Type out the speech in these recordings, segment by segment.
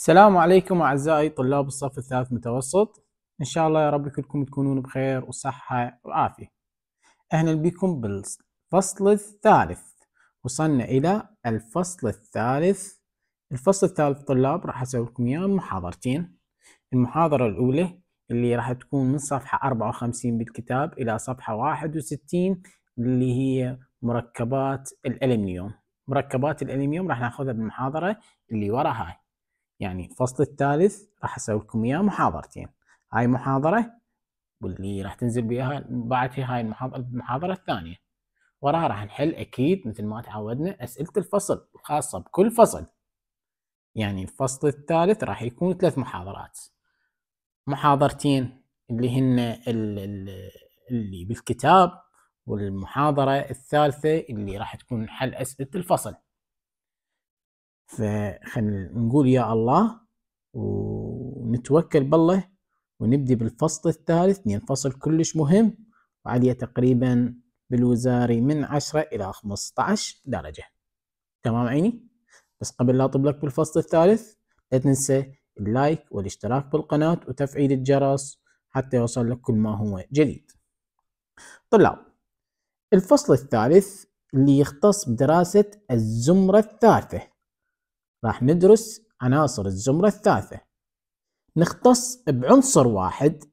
السلام عليكم أعزائي طلاب الصف الثالث متوسط إن شاء الله يا رب كلكم تكونون بخير وصحة وعافية أهلا بكم بالفصل الثالث وصلنا إلى الفصل الثالث الفصل الثالث طلاب راح أسوي لكم إياه محاضرتين المحاضرة الأولى اللي راح تكون من صفحة 54 بالكتاب إلى صفحة 61 اللي هي مركبات الألمنيوم مركبات الألمنيوم راح ناخذها بالمحاضرة اللي ورا هاي يعني الفصل الثالث راح اسوي لكم اياه محاضرتين هاي محاضره واللي راح تنزل بيها بعدها هاي المحاضره الثانيه وراها راح نحل اكيد مثل ما تعودنا اسئله الفصل الخاصه بكل فصل يعني الفصل الثالث راح يكون ثلاث محاضرات محاضرتين اللي هن اللي بالكتاب والمحاضره الثالثه اللي راح تكون حل اسئله الفصل فخلنا نقول يا الله ونتوكل بالله ونبدي بالفصل الثالث لأن فصل كلش مهم وعليه تقريبا بالوزاري من 10 إلى 15 درجة تمام عيني بس قبل لا أطب لك بالفصل الثالث لا تنسى اللايك والاشتراك بالقناة وتفعيل الجرس حتى يوصل لك كل ما هو جديد طلاب الفصل الثالث اللي يختص بدراسة الزمرة الثالثة راح ندرس عناصر الزمرة الثالثة نختص بعنصر واحد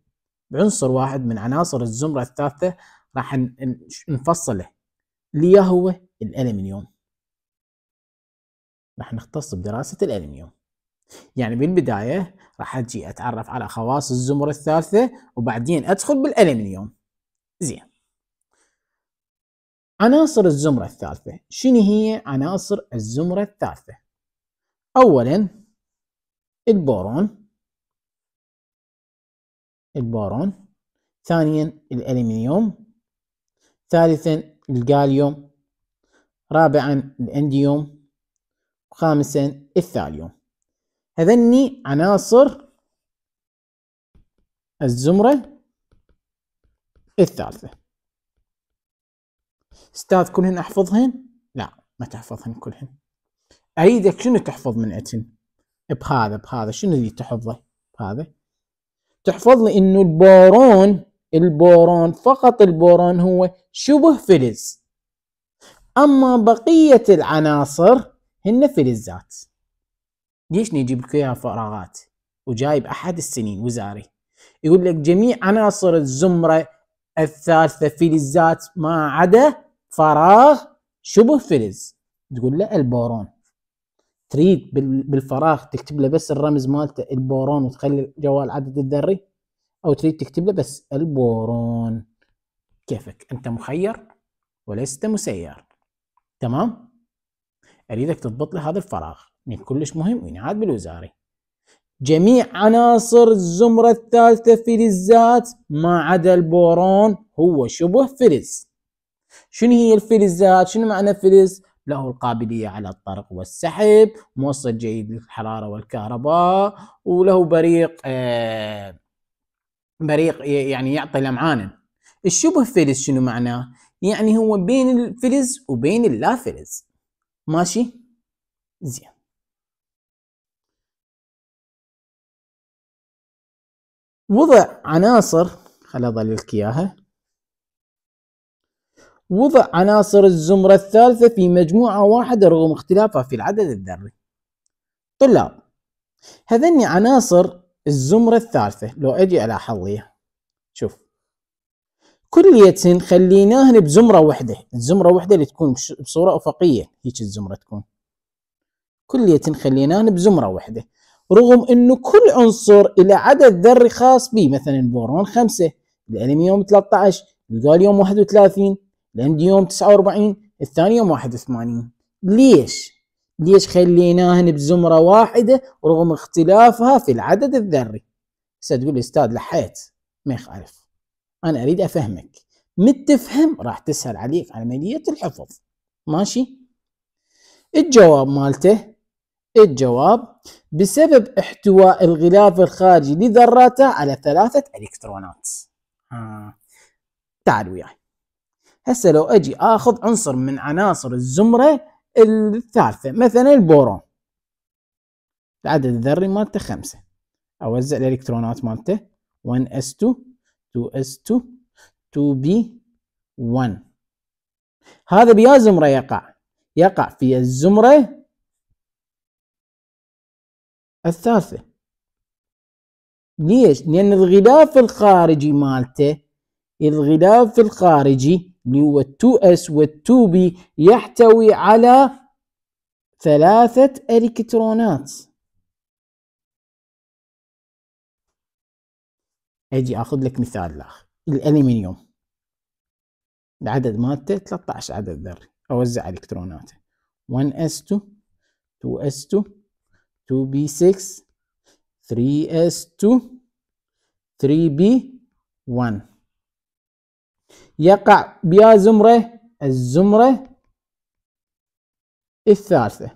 بعنصر واحد من عناصر الزمرة الثالثة راح نفصله اللي هو الألمنيوم راح نختص بدراسة الألمنيوم يعني بالبداية راح أجي أتعرف على خواص الزمرة الثالثة وبعدين أدخل بالألمنيوم زين عناصر الزمرة الثالثة شنو هي عناصر الزمرة الثالثة أولا البورون البورون ثانيا الألمنيوم ثالثا الجاليوم رابعا الأنديوم خامسا الثاليوم هذني عناصر الزمرة الثالثة استاذ كلهن أحفظهن؟ لا ما تحفظهن كلهن اريدك شنو تحفظ من عتن بهذا بهذا شنو اللي تحفظه بهذا تحفظ لي انه البورون البورون فقط البورون هو شبه فلز اما بقية العناصر هن فلزات ليش نجيب لك اياها فراغات وجايب احد السنين وزاري يقول لك جميع عناصر الزمرة الثالثة فلزات ما عدا فراغ شبه فلز تقول له البورون تريد بالفراغ تكتب له بس الرمز مالته البورون وتخلي الجوال عدد الذري او تريد تكتب له بس البورون كيفك انت مخير ولست مسير تمام اريدك تضبط لي هذا الفراغ من كلش مهم وينعاد بالوزاري جميع عناصر الزمرة الثالثة فلزات ما عدا البورون هو شبه فلز شنو هي الفلزات شنو معنى فلز له القابلية على الطرق والسحب موصل جيد للحرارة والكهرباء وله بريق آه، بريق يعني يعطي لمعانا الشبه فلز شنو معناه؟ يعني هو بين الفلز وبين اللا فلز ماشي؟ زين وضع عناصر خل اظللك اياها وضع عناصر الزمرة الثالثة في مجموعة واحدة رغم اختلافها في العدد الذري طلاب هذني عناصر الزمرة الثالثة لو أجي ألاحظ ليها شوف كلية خليناهن بزمرة وحدة الزمرة وحدة اللي تكون بصورة أفقية هيك الزمرة تكون كلية خليناهن بزمرة وحدة رغم أنه كل عنصر إلى عدد ذري خاص به مثلا البورون خمسة الألمنيوم 13 الغاليوم 31 العندي يوم 49 الثاني يوم 81 ليش؟ ليش خليناهن بزمرة واحدة رغم اختلافها في العدد الذري ستقول لي استاذ لحيت ما يخالف انا اريد افهمك مت تفهم راح تسهل عليك عملية الحفظ ماشي الجواب مالته الجواب بسبب احتواء الغلاف الخارجي لذراته على ثلاثة الكترونات آه. تعال وياي هسه لو اجي اخذ عنصر من عناصر الزمرة الثالثة مثلا البورون العدد الذري مالته خمسة اوزع الالكترونات مالته 1s2 2s2 2b 1 هذا بيا زمرة يقع يقع في الزمرة الثالثة ليش؟ لأن الغلاف الخارجي مالته الغلاف الخارجي 2b يحتوي على ثلاثة إلكترونات أجي أخذ لك مثال آخر الألمنيوم العدد مالته 13 عدد ذري أوزع إلكتروناته 1s2 2s2 2b6 3s2 3b1 يقع بيا زمرة الزمرة الثالثة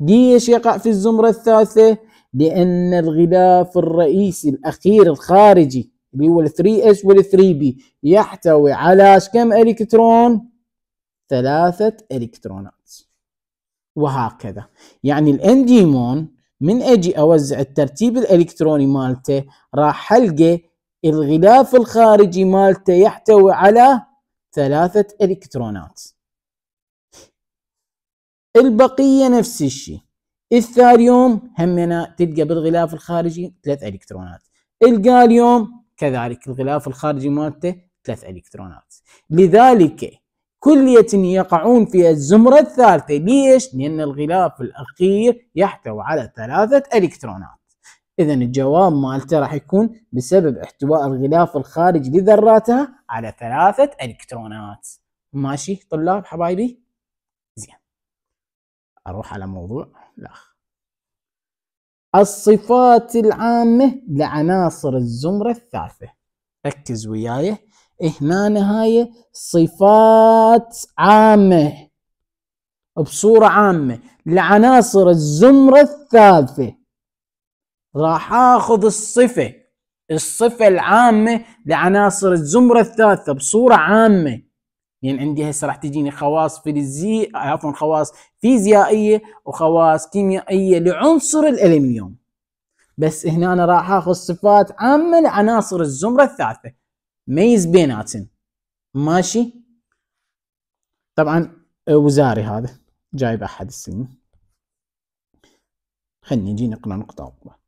ليش يقع في الزمرة الثالثة لأن الغلاف الرئيسي الأخير الخارجي اللي هو 3S وال 3B يحتوي على كم إلكترون؟ ثلاثة إلكترونات وهكذا يعني الانديمون من أجي أوزع الترتيب الإلكتروني مالته راح ألقى الغلاف الخارجي مالته يحتوي على ثلاثة إلكترونات البقية نفس الشيء الثاريوم همنا تلقى بالغلاف الخارجي ثلاث إلكترونات الجاليوم كذلك الغلاف الخارجي مالته ثلاث إلكترونات لذلك كلية يقعون في الزمرة الثالثة ليش؟ لأن الغلاف الأخير يحتوي على ثلاثة إلكترونات إذا الجواب مالته راح يكون بسبب احتواء الغلاف الخارجي لذراتها على ثلاثة إلكترونات ماشي طلاب حبايبي زين أروح على موضوع الآخر الصفات العامة لعناصر الزمرة الثالثة ركز وياي هنا نهايه صفات عامة بصورة عامة لعناصر الزمرة الثالثة راح اخذ الصفه الصفه العامه لعناصر الزمره الثالثه بصوره عامه يعني عندي هسه راح تجيني خواص فلزي عفوا خواص فيزيائيه وخواص كيميائيه لعنصر الالمنيوم بس هنا انا راح اخذ صفات عامه لعناصر الزمره الثالثه ميز بيناتهم ماشي طبعا وزاري هذا جايب احد السنين خلني نجي نقرا نقطه أخرى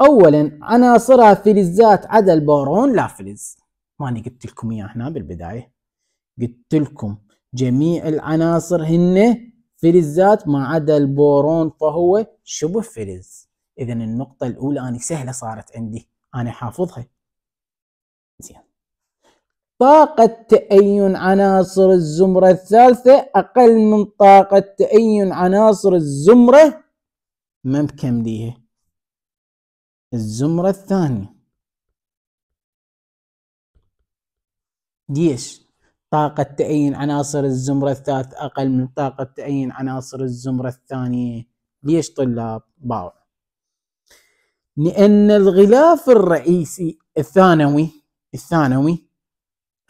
اولا عناصرها فلزات عدا البورون لا فلز ماني قلت لكم اياها هنا بالبدايه قلت لكم جميع العناصر هن فلزات ما عدا البورون فهو شبه فلز اذا النقطه الاولى انا سهله صارت عندي انا حافظها زين طاقة تأين عناصر الزمرة الثالثة أقل من طاقة تأين عناصر الزمرة ما مكمليها الزمرة الثانية ليش طاقة تأين عناصر الزمرة الثالث أقل من طاقة تأين عناصر الزمرة الثانية ليش طلاب باوع لأن الغلاف الرئيسي الثانوي الثانوي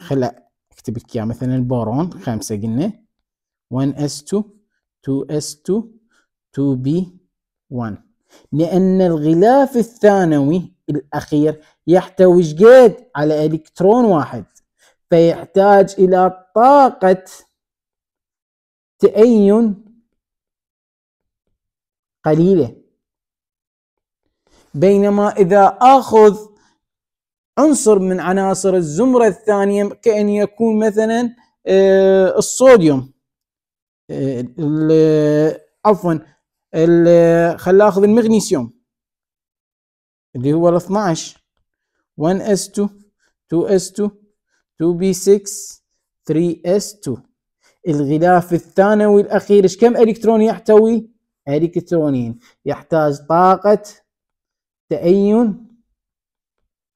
خلا اكتب لك اياه مثلا البورون خمسة قلنا 1s2 2s2 2b1 لأن الغلاف الثانوي الأخير يحتوي جيد على إلكترون واحد فيحتاج إلى طاقة تأين قليلة بينما إذا أخذ عنصر من عناصر الزمرة الثانية كأن يكون مثلا آه، الصوديوم آه، عفوا خلينا اخذ المغنيسيوم اللي هو ال 12 1s2 2s2 2b6 3s2 الغلاف الثانوي الاخير ايش كم الكترون يحتوي الكترونين يحتاج طاقه تأين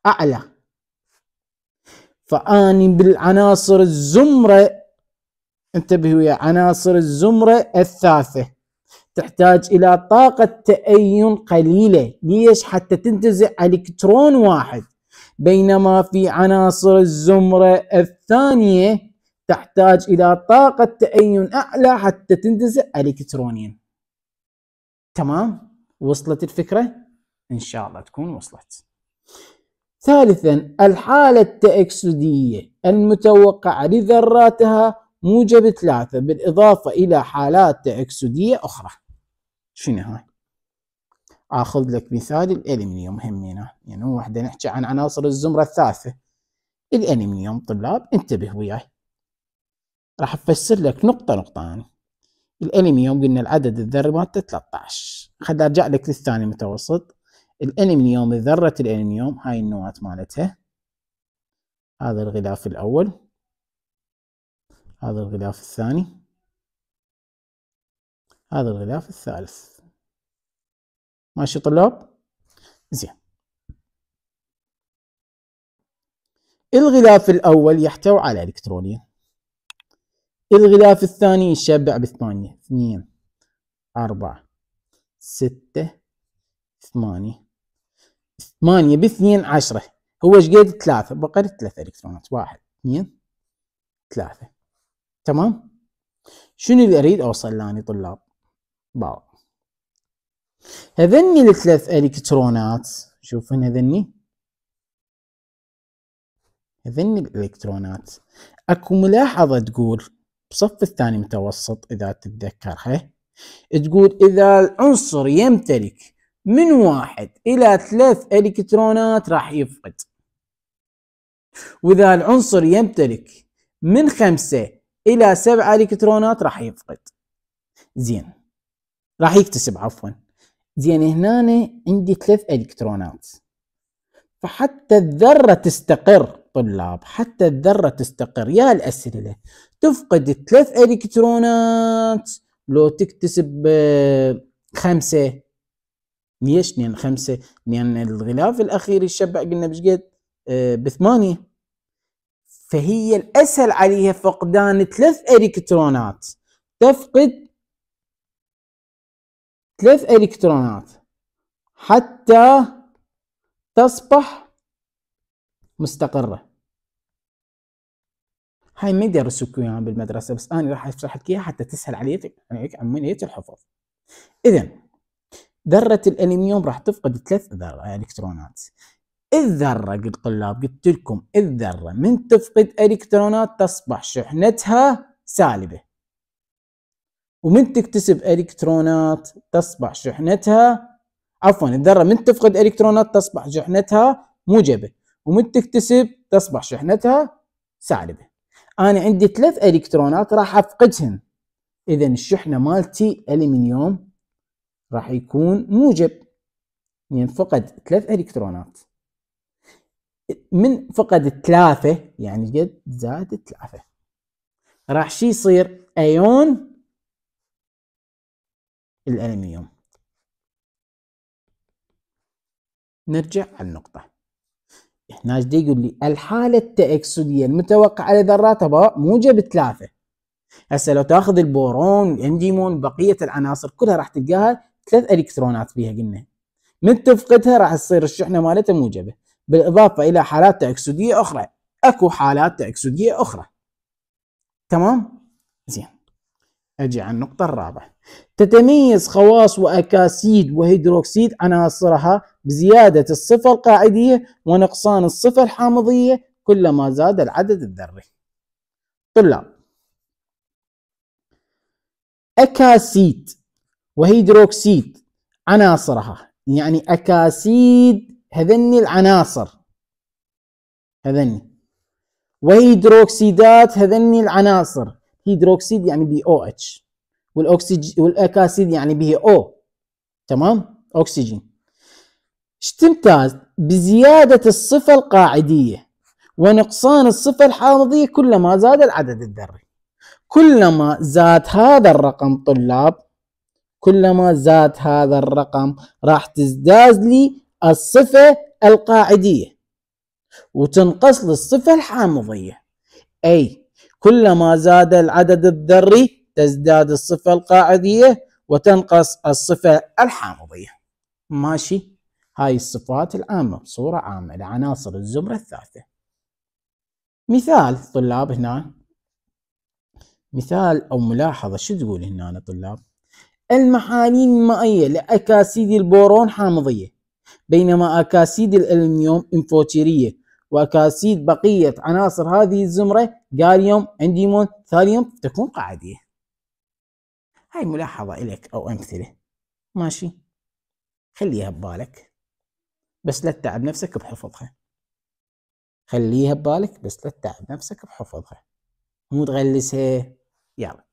اعلى فاني بالعناصر الزمره انتبهوا يا عناصر الزمره الثالثه تحتاج الى طاقه تأين قليله ليش حتى تنتزع الكترون واحد بينما في عناصر الزمره الثانيه تحتاج الى طاقه تأين اعلى حتى تنتزع الكترونين تمام وصلت الفكره ان شاء الله تكون وصلت ثالثا الحاله التاكسديه المتوقعه لذراتها موجب ثلاثة بالإضافة إلى حالات تأكسدية أخرى شنو هاي؟ آخذ لك مثال الألمنيوم همينا يعني وحدة نحكي عن عناصر الزمرة الثالثة الألمنيوم طلاب انتبه وياي راح أفسر لك نقطة نقطة يعني. الألمنيوم قلنا العدد الذري مالته 13 خلي أرجع لك للثاني متوسط الألمنيوم ذرة الألمنيوم هاي النواة مالتها هذا الغلاف الأول هذا الغلاف الثاني هذا الغلاف الثالث ماشي طلاب زين الغلاف الأول يحتوي على إلكترونين الغلاف الثاني يشبع بثمانية اثنين أربعة ستة ثمانية ثمانية باثنين عشرة هو ايش قد ثلاثة بقل ثلاثة إلكترونات واحد اثنين ثلاثة تمام شنو اللي اريد اوصل لاني طلاب باو هذني الثلاث الكترونات شوفون هذني هذني الالكترونات اكو ملاحظه تقول بصف الثاني متوسط اذا تتذكرها تقول اذا العنصر يمتلك من واحد الى ثلاث الكترونات راح يفقد واذا العنصر يمتلك من خمسه الى سبعة الكترونات راح يفقد زين راح يكتسب عفوا زين هنا عندي ثلاث الكترونات فحتى الذرة تستقر طلاب حتى الذرة تستقر يا الأسئلة تفقد ثلاث الكترونات لو تكتسب آه، خمسة ليش؟ لأن خمسة لأن الغلاف الأخير يشبع قلنا بشقد؟ آه، بثمانية فهي الأسهل عليها فقدان ثلاث إلكترونات تفقد ثلاث إلكترونات حتى تصبح مستقرة هاي ما يدرسوك اياها بالمدرسة بس أنا راح أشرح لك إياها حتى تسهل عليك عليك يعني عملية الحفظ إذا ذرة الألمنيوم راح تفقد ثلاث إلكترونات الذرة قلت طلاب قلت لكم الذرة من تفقد إلكترونات تصبح شحنتها سالبة ومن تكتسب إلكترونات تصبح شحنتها عفوا الذرة من تفقد إلكترونات تصبح شحنتها موجبة ومن تكتسب تصبح شحنتها سالبة أنا عندي ثلاث إلكترونات راح أفقدهن إذا الشحنة مالتي ألمنيوم راح يكون موجب ينفقد يعني ثلاث إلكترونات من فقد ثلاثة يعني قد زاد ثلاثة راح شي يصير ايون الالمنيوم نرجع على النقطة هنا دي يقول لي الحالة التأكسدية المتوقعة لذرات هباء موجب ثلاثة هسه لو تاخذ البورون الانديمون بقية العناصر كلها راح تلقاها ثلاث الكترونات بيها قلنا من تفقدها راح تصير الشحنة مالتها موجبة بالإضافة إلى حالات تأكسدية أخرى أكو حالات تأكسدية أخرى تمام؟ زين أجي على النقطة الرابعة تتميز خواص وأكاسيد وهيدروكسيد عناصرها بزيادة الصفة القاعدية ونقصان الصفة الحامضية كلما زاد العدد الذري طلاب أكاسيد وهيدروكسيد عناصرها يعني أكاسيد هذني العناصر هذني وهيدروكسيدات هذني العناصر هيدروكسيد يعني بي او اتش والاكسجين والاكاسيد يعني به او تمام اكسجين تمتاز بزيادة الصفة القاعدية ونقصان الصفة الحامضية كلما زاد العدد الذري كلما زاد هذا الرقم طلاب كلما زاد هذا الرقم راح تزداد لي الصفة القاعدية وتنقص للصفة الحامضية أي كلما زاد العدد الذري تزداد الصفة القاعدية وتنقص الصفة الحامضية ماشي هاي الصفات العامة بصورة عامة لعناصر الزمرة الثالثة مثال طلاب هنا مثال أو ملاحظة شو تقول هنا طلاب المحاليل المائية لأكاسيد البورون حامضية بينما أكاسيد الألمنيوم إنفوتيرية وأكاسيد بقية عناصر هذه الزمرة غاليوم أنديمون ثاليوم تكون قاعدية هاي ملاحظة إلك أو أمثلة ماشي خليها ببالك بس لا تتعب نفسك بحفظها خليها ببالك بس لا تتعب نفسك بحفظها مو تغلسها يلا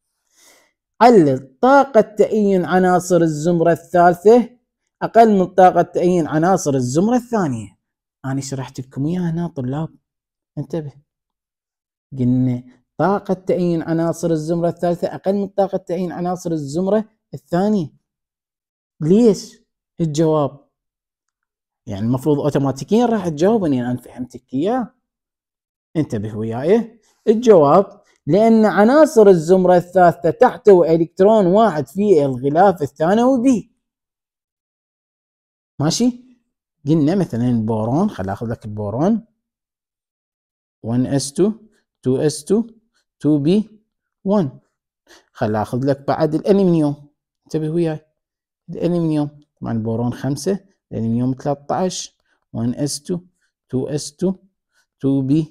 علل طاقة تأين عناصر الزمرة الثالثة اقل من طاقه تعيين عناصر الزمره الثانيه انا شرحت لكم اياها هنا طلاب انتبه قلنا طاقة تعيين عناصر الزمرة الثالثة أقل من طاقة تعيين عناصر الزمرة الثانية ليش؟ الجواب يعني المفروض اوتوماتيكيا راح تجاوبني انا فهمتك اياه انتبه وياي الجواب لان عناصر الزمرة الثالثة تحتوي الكترون واحد في الغلاف الثانوي بي ماشي قلنا مثلا البورون خل اخذ لك البورون 1s2 2s2 2b1 خل اخذ لك بعد الالمنيوم انتبه وياي الالمنيوم طبعا البورون 5 الالمنيوم 13 1s2 2s2 2b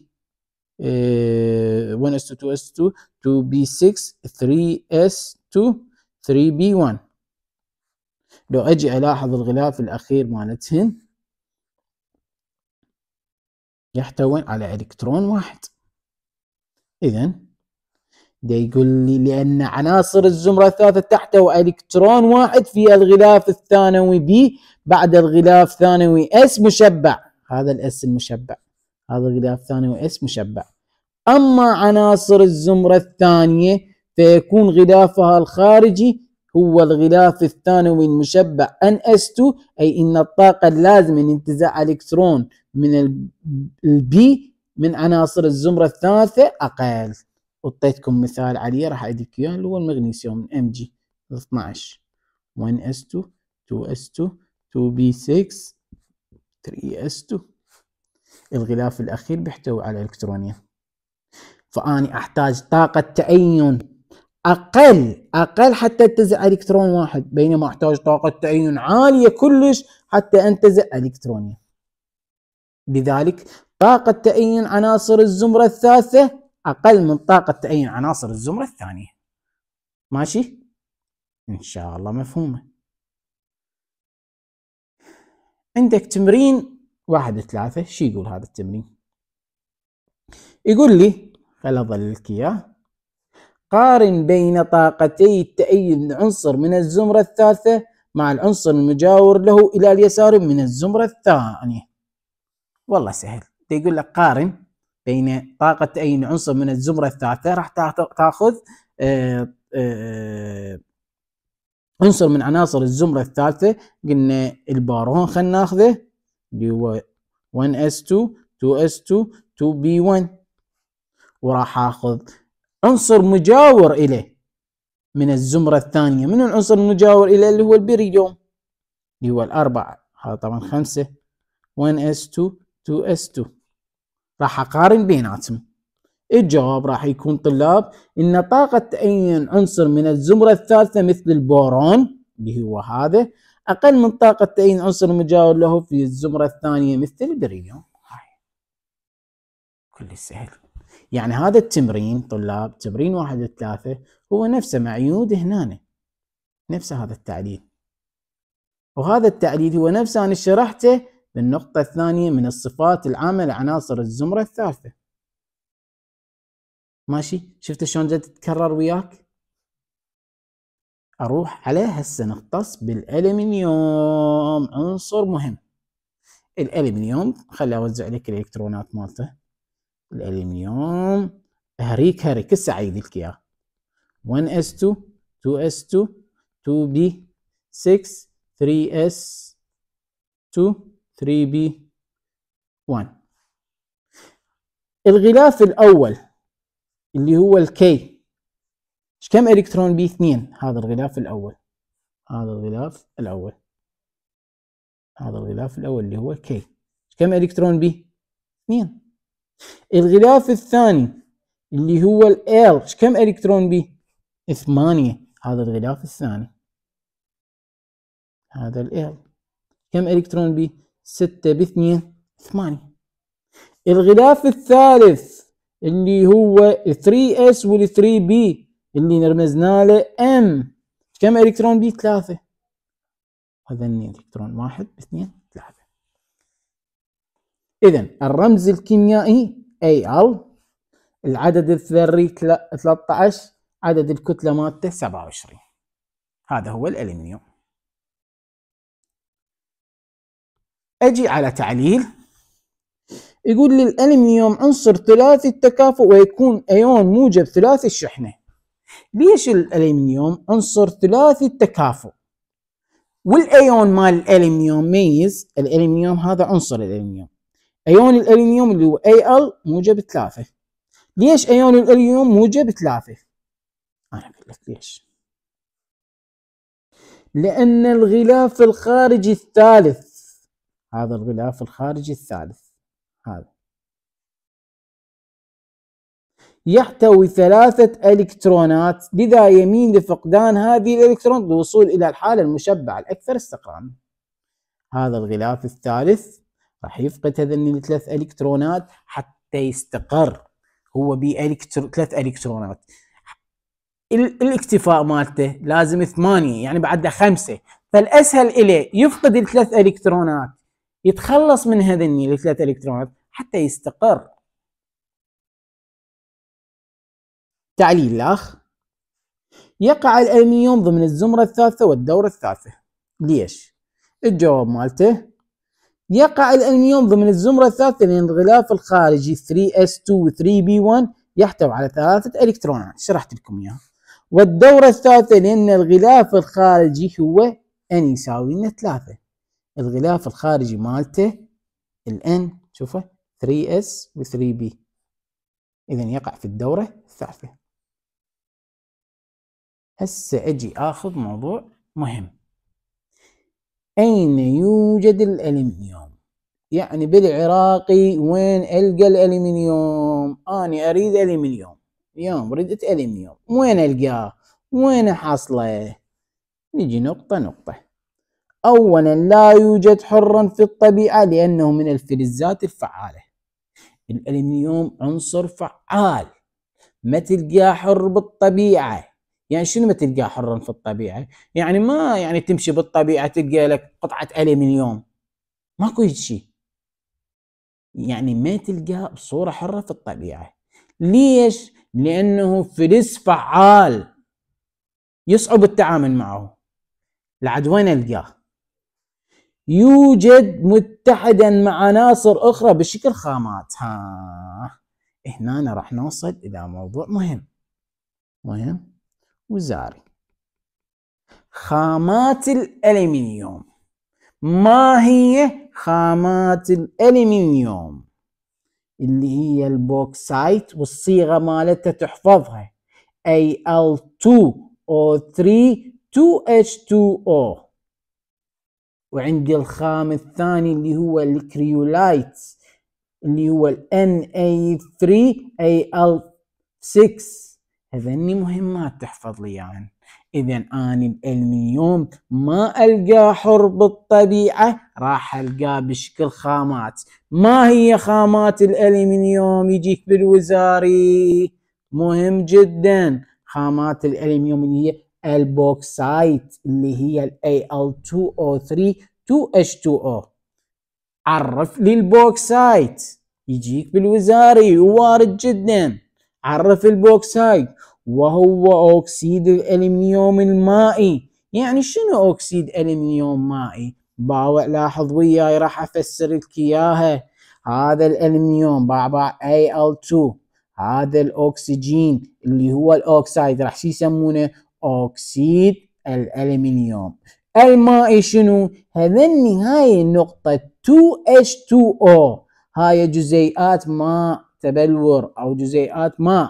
1s2 2s2 2b6 3s2 3b1 لو اجي الاحظ الغلاف الاخير مالتهن يحتوي على الكترون واحد اذا يقول لي لان عناصر الزمره الثلاثه تحتوي الكترون واحد في الغلاف الثانوي بي بعد الغلاف ثانوي اس مشبع هذا الاس المشبع هذا الغلاف ثانوي اس مشبع اما عناصر الزمره الثانيه فيكون غلافها الخارجي هو الغلاف الثانوي المشبع NS2 أي إن الطاقة اللازمة لانتزاع إلكترون من البي من عناصر الزمرة الثالثة أقل وطيتكم مثال عليه راح أديك إياه اللي هو المغنيسيوم من Mg 12 1S2 2S2 2B6 3S2 الغلاف الأخير بيحتوي على إلكترونين فأني أحتاج طاقة تأين اقل اقل حتى انتزع الكترون واحد بينما احتاج طاقه تأين عاليه كلش حتى انتزع الكترونين لذلك طاقه تأين عناصر الزمره الثالثه اقل من طاقه تأين عناصر الزمره الثانيه ماشي ان شاء الله مفهومه عندك تمرين واحد ثلاثة شو يقول هذا التمرين يقول لي خل اظللك اياه قارن بين طاقتي التأيد عنصر من الزمرة الثالثة مع العنصر المجاور له إلى اليسار من الزمرة الثانية والله سهل يقول لك قارن بين طاقة تأيد عنصر من الزمرة الثالثة راح تاخذ آآ آه، آآ آه، عنصر من عناصر الزمرة الثالثة قلنا البارون خلنا ناخذه اللي هو 1s2 2s2 2b1 وراح اخذ عنصر مجاور إليه من الزمرة الثانية من العنصر المجاور إليه اللي هو البريليوم اللي هو الأربعة هذا طبعا خمسة 1s2 2s2 راح أقارن بيناتهم الجواب راح يكون طلاب إن طاقة أي عنصر من الزمرة الثالثة مثل البورون اللي هو هذا أقل من طاقة أي عنصر مجاور له في الزمرة الثانية مثل البريليوم كل سهل يعني هذا التمرين طلاب تمرين واحد وثلاثة هو نفسه معيود هنا نفسه هذا التعديل وهذا التعديل هو نفسه أنا شرحته بالنقطة الثانية من الصفات العامة لعناصر الزمرة الثالثة ماشي شفت شلون تتكرر وياك أروح عليه هسه نختص بالألمنيوم عنصر مهم الألمنيوم خلي أوزع لك الإلكترونات مالته الالمنيوم هريك هريك كسا عيد لك اياه 1s2 2s2 2b 6 3s2 3b 1 الغلاف الاول اللي هو الكي ايش كم الكترون بي 2 هذا الغلاف الاول هذا الغلاف الاول هذا الغلاف الاول اللي هو كي كم الكترون بي 2 الغلاف الثاني اللي هو ال L كم الكترون بي؟ ثمانية هذا الغلاف الثاني هذا ال L كم الكترون بي؟ ستة باثنين ثمانية الغلاف الثالث اللي هو 3S وال 3B اللي نرمزنا له M كم الكترون بي؟ ثلاثة هذا الالكترون واحد اثنين إذا الرمز الكيميائي Al العدد الذري 13 عدد الكتلة مالته 27 هذا هو الألمنيوم أجي على تعليل يقول لي الألمنيوم عنصر ثلاثي التكافؤ ويكون أيون موجب ثلاثي الشحنة ليش الألمنيوم عنصر ثلاثي التكافؤ والايون مال الالمنيوم ميز الالمنيوم هذا عنصر الالمنيوم ايون الاليوم اللي هو اي ال موجب 3 ليش ايون الاليوم موجب 3 انا اقول لك ليش لان الغلاف الخارجي الثالث هذا الغلاف الخارجي الثالث هذا يحتوي ثلاثة إلكترونات لذا يميل لفقدان هذه الإلكترونات للوصول إلى الحالة المشبعة الأكثر استقرارا هذا الغلاف الثالث راح يفقد هذين الثلاث الكترونات حتى يستقر هو بإلكترو ثلاث الكترونات الاكتفاء مالته لازم ثمانية يعني بعده خمسة فالأسهل اليه يفقد الثلاث الكترونات يتخلص من هذين الثلاث الكترونات حتى يستقر تعليل الأخ يقع الألمنيوم ضمن الزمرة الثالثة والدورة الثالثة ليش؟ الجواب مالته يقع الألمنيوم ضمن الزمرة الثالثة للانغلاف الخارجي 3s2 و 3b1 يحتوي على ثلاثة إلكترونات شرحت لكم إياها والدورة الثالثة لأن الغلاف الخارجي هو N يساوي لنا ثلاثة الغلاف الخارجي مالته الان N شوفه 3s و 3b إذا يقع في الدورة الثالثة هسه أجي آخذ موضوع مهم أين يوجد الألمنيوم يعني بالعراقي وين ألقى الألمنيوم أنا أريد ألمنيوم يوم ردت ألمنيوم وين ألقاه وين حصله نجي نقطة نقطة أولا لا يوجد حر في الطبيعة لأنه من الفلزات الفعالة الألمنيوم عنصر فعال ما تلقاه حر بالطبيعة يعني شنو ما تلقاه حرا في الطبيعه يعني ما يعني تمشي بالطبيعه تلقى لك قطعه ألمنيوم ماكو شيء يعني ما تلقاه بصوره حره في الطبيعه ليش لانه فلس فعال يصعب التعامل معه لعد وين القاه يوجد متحدا مع عناصر اخرى بشكل خامات ها هنا راح نوصل الى موضوع مهم مهم وزاري خامات الألمنيوم ما هي خامات الألمنيوم اللي هي البوكسايت والصيغة مالتها تحفظها Al2O3 2H2O وعندي الخام الثاني اللي هو الكريولايت اللي هو ال Na3Al6 هذني مهمات تحفظ لي يعني. اذا اني بألمي يوم ما القى حر بالطبيعه راح القاه بشكل خامات ما هي خامات الالمنيوم يجيك بالوزاري مهم جدا خامات الالمنيوم اللي هي البوكسايت اللي هي ال 2 o 3 2H2O عرف لي البوكسايت يجيك بالوزاري وارد جدا عرف البوكسايد وهو أكسيد الألمنيوم المائي يعني شنو أكسيد الالمنيوم مائي باوع لاحظ وياي راح أفسر لك إياها هذا الألمنيوم باع ال 2 هذا الأكسجين اللي هو الأوكسايد راح شو يسمونه أكسيد الألمنيوم المائي شنو هذا النهايه نقطه 2 h 2H2O هاي جزيئات ماء تبلور او جزيئات ماء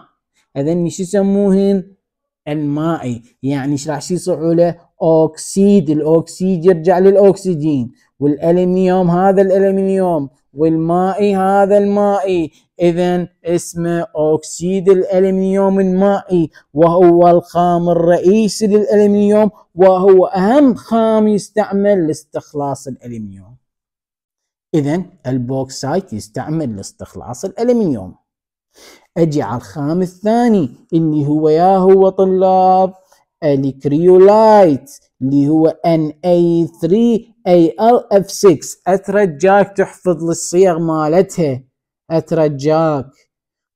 هذني شو يسموهن المائي يعني ايش راح يصير له اوكسيد الاوكسيد يرجع للاكسجين والالمنيوم هذا الالمنيوم والمائي هذا المائي اذا اسمه اوكسيد الالمنيوم المائي وهو الخام الرئيسي للالمنيوم وهو اهم خام يستعمل لاستخلاص الالمنيوم إذا البوكسايت يستعمل لاستخلاص الألمنيوم أجي على الخام الثاني اللي هو يا هو طلاب الكريولايت اللي هو Na3AlF6 أترجاك تحفظ للصيغ مالتها أترجاك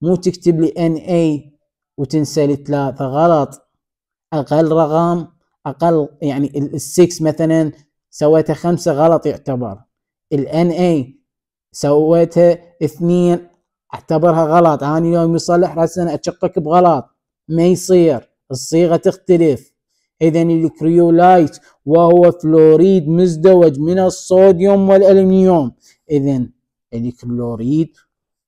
مو تكتب لي Na وتنسى الثلاثة غلط أقل رقم أقل يعني ال6 مثلا سويته خمسة غلط يعتبر الان اي سويتها اثنين اعتبرها غلط انا يوم يصلح راسا اشكك بغلط ما يصير الصيغه تختلف اذا الكريولايت وهو فلوريد مزدوج من الصوديوم والالمنيوم اذا الكلوريد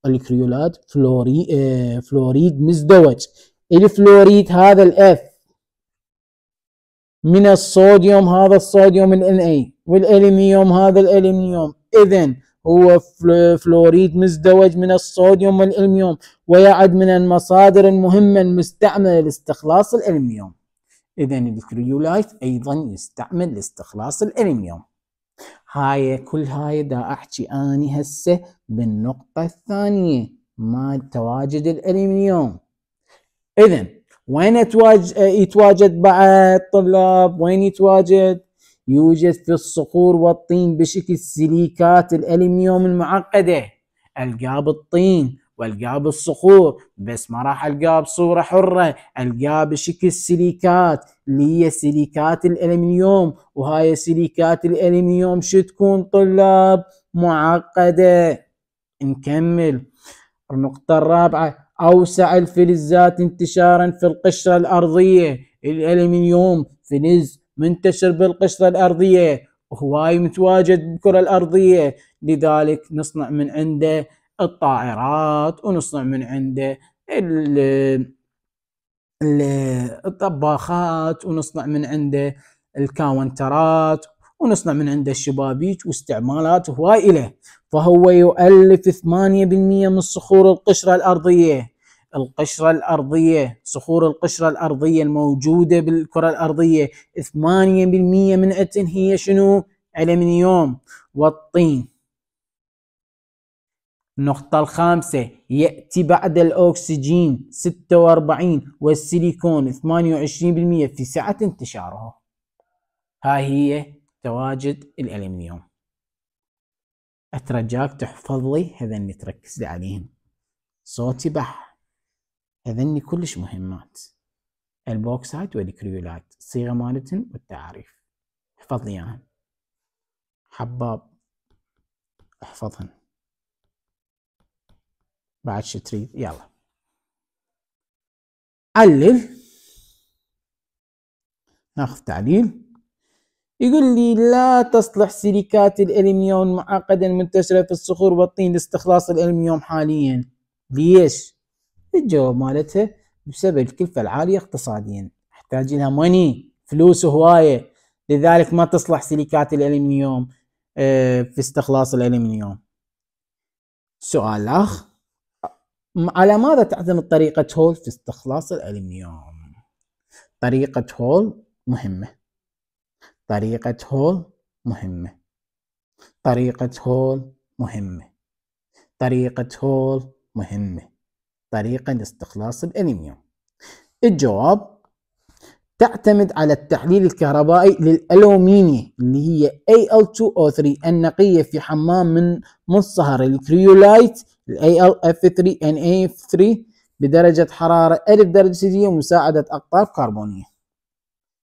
الكريولات فلوري اه فلوريد مزدوج الفلوريد هذا الاف من الصوديوم هذا الصوديوم ال Na والالمنيوم هذا الالمنيوم اذا هو فلوريد مزدوج من الصوديوم والالمنيوم ويعد من المصادر المهمة المستعملة لاستخلاص الالمنيوم اذا الكريولايت ايضا يستعمل لاستخلاص الالمنيوم هاي كل هاي دا احكي اني هسه بالنقطة الثانية مال تواجد الالمنيوم اذا وين يتواجد بعد طلاب وين يتواجد يوجد في الصخور والطين بشكل سيليكات الألمنيوم المعقدة ألقاب الطين والقاه بالصخور بس ما راح القاه بصوره حره القاه بشكل سيليكات اللي هي سيليكات الالمنيوم وهاي سيليكات الالمنيوم شو تكون طلاب معقده نكمل النقطه الرابعه أوسع الفلزات انتشارا في القشرة الأرضية الألمنيوم فلز منتشر بالقشرة الأرضية وهواي متواجد بالكرة الأرضية لذلك نصنع من عنده الطائرات ونصنع من عنده الطباخات ونصنع من عنده الكاونترات ونصنع من عنده الشبابيك واستعمالات هواي له فهو يؤلف 8% من صخور القشرة الأرضية القشرة الأرضية صخور القشرة الأرضية الموجودة بالكرة الأرضية 8% من أتن هي شنو ألمنيوم والطين النقطة الخامسة يأتي بعد الأكسجين 46 والسيليكون 28% في سعة انتشاره ها هي تواجد الألمنيوم أترجاك تحفظ لي هذا اللي تركز لي عليهم صوتي بح هذني كلش مهمات البوكسايت والكريولايت الصيغة مالتن والتعاريف احفظ لي اياهن حباب احفظهن بعد شتريد يلا علل ناخذ تعليل يقول لي لا تصلح سيليكات الالمنيوم معقدا منتشرة في الصخور والطين لاستخلاص الالمنيوم حاليا ليش؟ الجواب مالته بسبب الكلفة العالية اقتصاديا احتاج لها ماني فلوس هواية لذلك ما تصلح سيليكات الألمنيوم آه، في استخلاص الألمنيوم سؤال اخ على ماذا تعتمد طريقة هول في استخلاص الألمنيوم طريقة هول مهمة طريقة هول مهمة طريقة هول مهمة طريقة هول مهمة طريقة لاستخلاص الألمنيوم الجواب تعتمد على التحليل الكهربائي للألومنيوم اللي هي Al2O3 النقية في حمام من منصهر الكريولايت AlF3NA3 بدرجة حرارة 1000 درجة سيدية ومساعدة أقطاب كربونية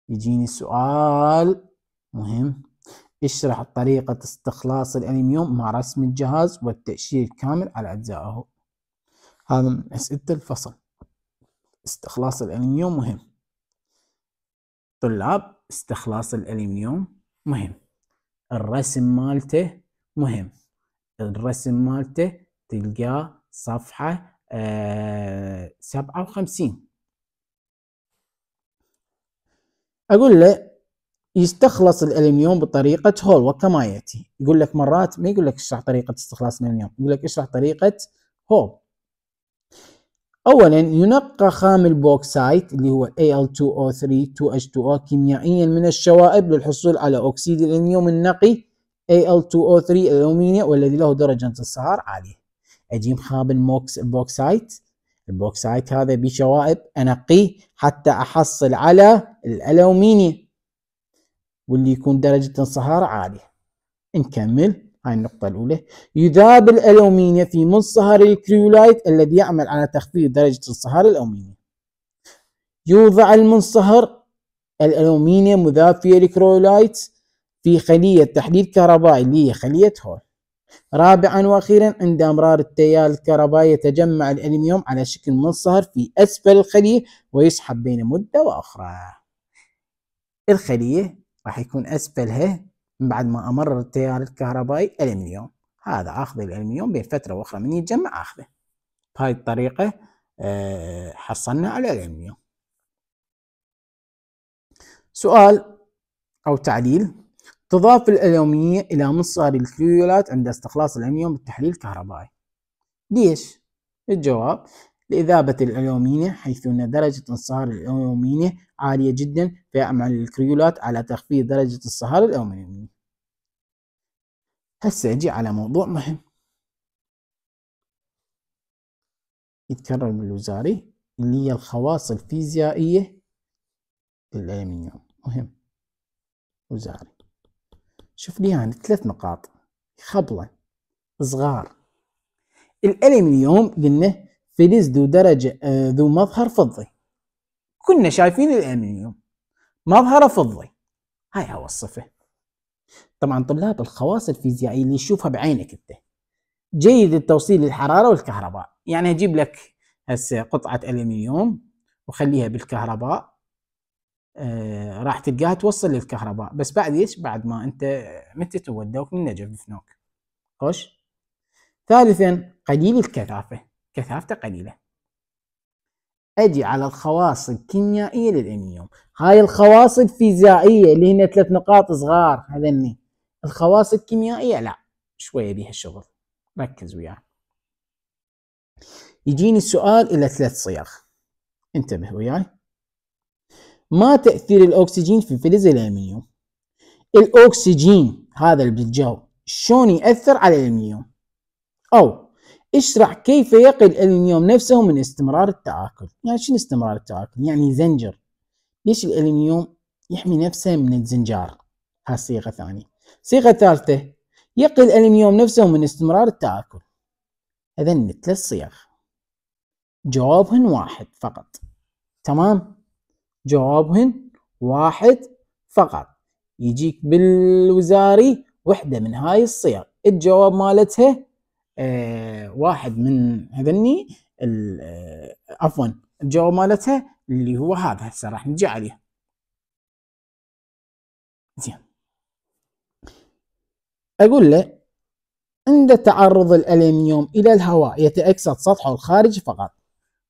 يجيني سؤال مهم اشرح طريقة استخلاص الألمنيوم مع رسم الجهاز والتأشير الكامل على أجزائه هذا من أسئلة الفصل استخلاص الألمنيوم مهم طلاب استخلاص الألمنيوم مهم الرسم مالته مهم الرسم مالته تلقاه صفحة آه، سبعة وخمسين أقول له يستخلص الألمنيوم بطريقة هول وكما يأتي يقول لك مرات ما يقول لك اشرح طريقة استخلاص الألمنيوم يقول لك اشرح طريقة هول اولا ينقى خام البوكسايت اللي هو Al2O3 2H2O كيميائيا من الشوائب للحصول على اكسيد الانيوم النقي Al2O3 الالومنيا والذي له درجة انتصار عالية اجيب خام الموكس البوكسايت البوكسايت هذا بشوائب انقيه حتى احصل على الالومنيا واللي يكون درجة انصهار عالية نكمل هاي النقطة الأولى يذاب الألومنيوم في منصهر الكريولايت الذي يعمل على تخفيض درجة الصهر الألومنيوم يوضع المنصهر الألومنيوم مذاب في الكريولايت في خلية تحليل كهربائي اللي هي خلية هول رابعا واخيرا عند امرار التيار الكهربائي يتجمع الالمنيوم على شكل منصهر في اسفل الخليه ويسحب بين مده واخرى. الخليه راح يكون اسفلها من بعد ما امرر التيار الكهربائي الالمنيوم هذا اخذ الالمنيوم بين فتره واخرى من يتجمع اخذه بهاي الطريقه آه، حصلنا على الالمنيوم سؤال او تعليل تضاف الالومنيه الى مصاري الكليولات عند استخلاص الالمنيوم بالتحليل الكهربائي ليش الجواب لإذابة الألومنيوم حيث أن درجة انصهار الألومنيوم عالية جدا فيعمل الكريولات على تخفيض درجة انصهار الألومنيوم هسه أجي على موضوع مهم يتكرر بالوزاري اللي هي الخواص الفيزيائية للألمنيوم مهم وزاري شوف لي يعني ثلاث نقاط خبلة صغار الألمنيوم قلنا فلز ذو درجة آه، ذو مظهر فضي كنا شايفين الألمنيوم مظهره فضي هاي هو الصفة طبعا طلاب الخواص الفيزيائية اللي تشوفها بعينك انت جيد التوصيل للحرارة والكهرباء يعني اجيب لك هسه قطعة ألمنيوم وخليها بالكهرباء آه راح تلقاها توصل للكهرباء بس بعد ايش بعد ما انت متى تودوك من نجف دفنوك خوش ثالثا قليل الكثافة كثافته قليلة أجي على الخواص الكيميائية للإمنيوم هاي الخواص الفيزيائية اللي هنا ثلاث نقاط صغار هذني الخواص الكيميائية لا شوية بيها شغل ركز وياه يجيني السؤال إلى ثلاث صيغ انتبه وياي ما تأثير الأكسجين في فلز الألمنيوم الأكسجين هذا اللي بالجو شلون يأثر على الألمنيوم أو اشرح كيف يقي الألمنيوم نفسه من استمرار التآكل يعني شنو استمرار التآكل يعني زنجر ليش الألمنيوم يحمي نفسه من الزنجار هاي صيغة ثانية صيغة ثالثة يقي الألمنيوم نفسه من استمرار التآكل اذا ثلاث صيغ جوابهن واحد فقط تمام جوابهن واحد فقط يجيك بالوزاري وحدة من هاي الصيغ الجواب مالتها آه، واحد من هذني آه، عفوا الجواب مالتها اللي هو هذا هسه راح نجي عليه زين اقول له عند تعرض الالمنيوم الى الهواء يتاكسد سطحه الخارجي فقط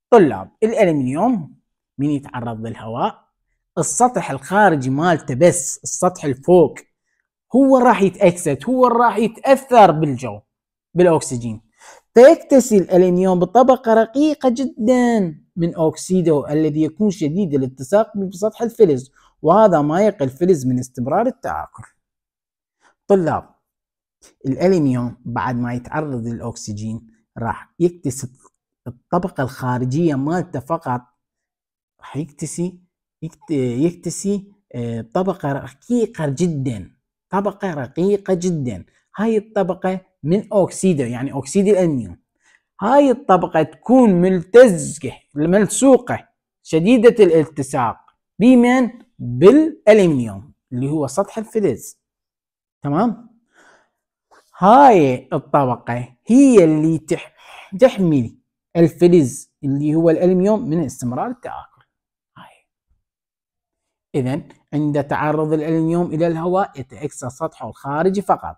طلاب الالمنيوم من يتعرض للهواء السطح الخارجي مالته بس السطح الفوق هو راح يتاكسد هو راح يتاثر بالجو بالاكسجين فيكتسي الانيون بطبقه رقيقه جدا من اوكسيدو الذي يكون شديد الالتصاق بسطح الفلز وهذا ما يقي الفلز من استمرار التعاقر طلاب الالمنيوم بعد ما يتعرض للاكسجين راح يكتسي الطبقه الخارجيه مالته فقط راح يكتسي يكتسي آه، طبقه رقيقه جدا طبقه رقيقه جدا هاي الطبقه من أكسيده يعني أكسيد الألمنيوم هاي الطبقة تكون ملتزقة ملصوقة شديدة الالتصاق بمن بالألمنيوم اللي هو سطح الفلز تمام هاي الطبقة هي اللي تح... تحمي الفلز اللي هو الألمنيوم من استمرار التآكل هاي إذا عند تعرض الألمنيوم إلى الهواء يتأكسى سطحه الخارجي فقط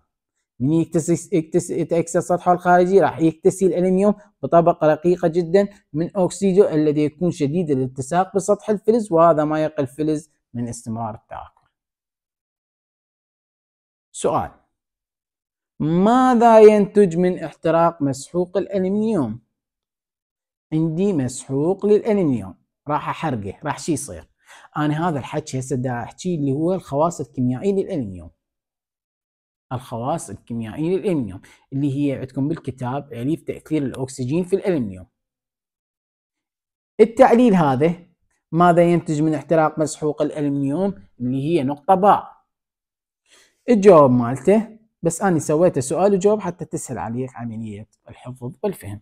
من يكتسي يكتسي يتأكسد سطحه الخارجي راح يكتسي الألمنيوم بطبقة رقيقة جدا من أكسيده الذي يكون شديد الالتصاق بسطح الفلز وهذا ما يقل الفلز من استمرار التآكل. سؤال ماذا ينتج من احتراق مسحوق الألمنيوم؟ عندي مسحوق للألمنيوم راح أحرقه راح شي يصير؟ أنا هذا الحكي هسه دا أحكي اللي هو الخواص الكيميائية للألمنيوم الخواص الكيميائية للألمنيوم اللي هي عندكم بالكتاب أليف تأثير الأكسجين في الألمنيوم التعليل هذا ماذا ينتج من احتراق مسحوق الألمنيوم اللي هي نقطة باء الجواب مالته بس أنا سويته سؤال وجواب حتى تسهل عليك عملية الحفظ والفهم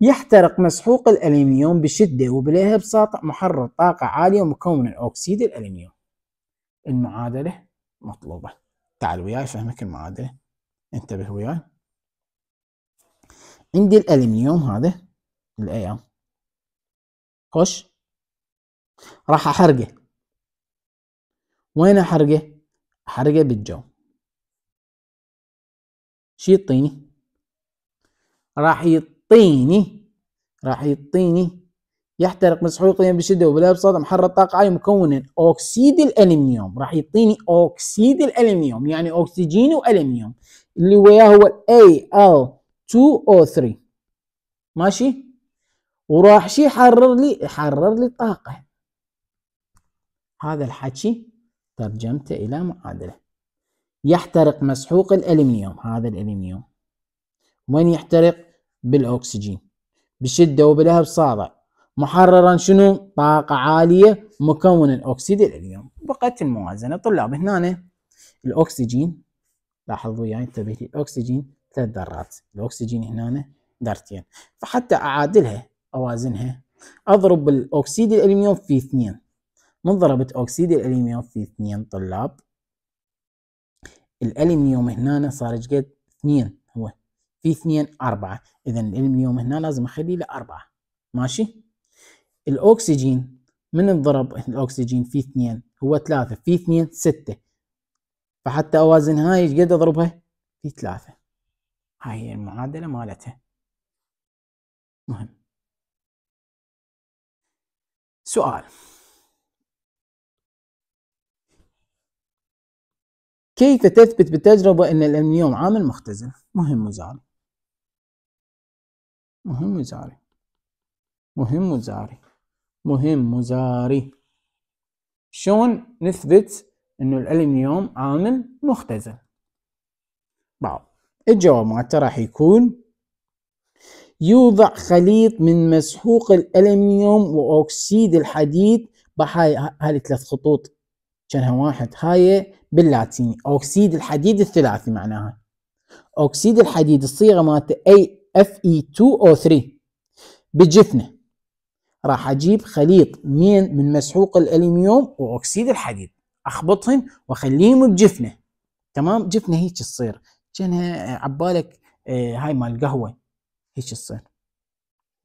يحترق مسحوق الألمنيوم بشدة وبلهب ساطع محرر طاقة عالية ومكون من أكسيد الألمنيوم المعادلة مطلوبة تعال وياي فهمك المعادلة انتبه وياي عندي الألمنيوم هذا الأيام خش راح أحرقه وين أحرقه؟ أحرقه بالجو شي يعطيني؟ راح يعطيني راح يعطيني يحترق مسحوقيا بشده وبلا بساطه محرر طاقه عالي مكون اكسيد الالمنيوم راح يعطيني اكسيد الالمنيوم يعني اكسجين والمنيوم اللي وياه هو Al2O3 ماشي وراح شي يحرر لي يحرر لي الطاقه هذا الحكي ترجمته الى معادله يحترق مسحوق الالمنيوم هذا الالمنيوم وين يحترق بالاكسجين بشده وبلهب صاعده محررا شنو طاقة عالية مكون الأكسيد الهيليوم بقت الموازنة طلاب هنا الأكسجين لاحظوا وياي يعني لي الأكسجين ثلاث ذرات الأكسجين هنا ذرتين فحتى أعادلها أوازنها أضرب الأكسيد الألمنيوم في اثنين من ضربت أكسيد الألمنيوم في اثنين طلاب الألمنيوم هنا صار قد اثنين هو في اثنين أربعة إذا الألمنيوم هنا لازم أخليه لأربعة ماشي الأكسجين من انضرب الأكسجين في اثنين هو ثلاثة في اثنين ستة فحتى أوازن هاي ايش قد أضربها في ثلاثة هاي هي المعادلة مالتها مهم سؤال كيف تثبت بالتجربة أن الألمنيوم عامل مختزل؟ مهم وزاري مهم وزاري مهم وزاري مهم مزاري شلون نثبت انه الالمنيوم عامل مختزل بعض الجواب مالته راح يكون يوضع خليط من مسحوق الالمنيوم واكسيد الحديد بهاي هاي ثلاث خطوط كانها واحد هاي باللاتيني اكسيد الحديد الثلاثي معناها اكسيد الحديد الصيغه مالته اي اف اي 2 او 3 بجفنه راح اجيب خليط من من مسحوق الالمنيوم واكسيد الحديد اخبطهم واخليهم بجفنه تمام جفنه هيك تصير كانها آه، عبالك آه، هاي مال قهوه هيك تصير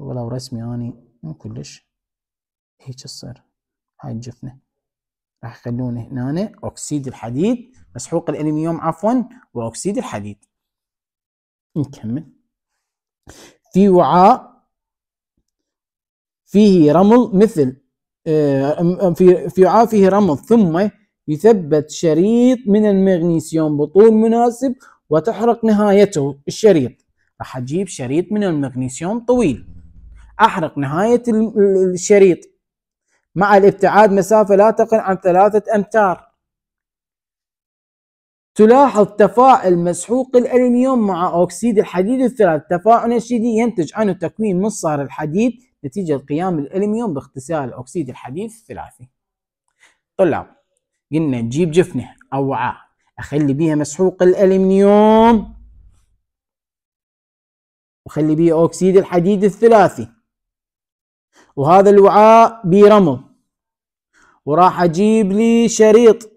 ولو رسمي اني مو كلش هيك تصير هاي الجفنه راح يخلون هنا اكسيد الحديد مسحوق الالمنيوم عفوا واكسيد الحديد نكمل في وعاء فيه رمل مثل آه، في وعاء فيه رمل ثم يثبت شريط من المغنيسيوم بطول مناسب وتحرق نهايته الشريط راح اجيب شريط من المغنيسيوم طويل احرق نهاية الشريط مع الابتعاد مسافة لا تقل عن ثلاثة امتار تلاحظ تفاعل مسحوق الألمنيوم مع أكسيد الحديد الثلاث تفاعل شديد ينتج عنه تكوين مصهر الحديد نتيجة قيام الألمنيوم باغتسال أكسيد الحديد الثلاثي طلاب قلنا نجيب جفنة أو وعاء أخلي بيها مسحوق الألمنيوم وخلي بيه أكسيد الحديد الثلاثي وهذا الوعاء بيه رمل وراح أجيب لي شريط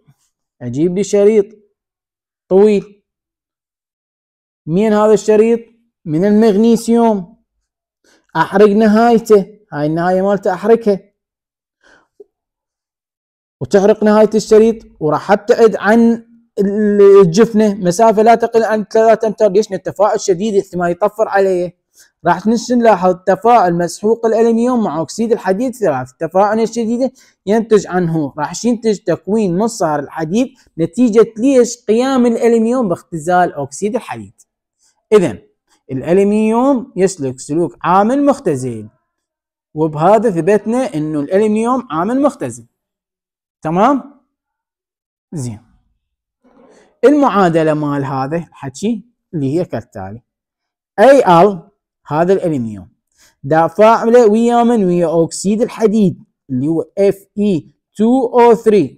أجيب لي شريط طويل من هذا الشريط؟ من المغنيسيوم احرق نهايته هاي النهايه مالته احرقها وتحرق نهايه الشريط وراح ابتعد عن الجفنه مسافه لا تقل عن 3 امتار ليش التفاعل شديد احتمال يطفر عليه راح نلاحظ تفاعل مسحوق الالمنيوم مع اكسيد الحديد ثلاث التفاعل الشديده ينتج عنه راح ينتج تكوين مصهر الحديد نتيجه ليش قيام الالمنيوم باختزال اكسيد الحديد اذا الألمنيوم يسلك سلوك عامل مختزل وبهذا ثبتنا انه الألمنيوم عامل مختزل تمام زين المعادلة مال هذا الحكي اللي هي كالتالي اي ال هذا الألمنيوم دا فاعله ويا من ويا اوكسيد الحديد اللي هو اف اي 2 او 3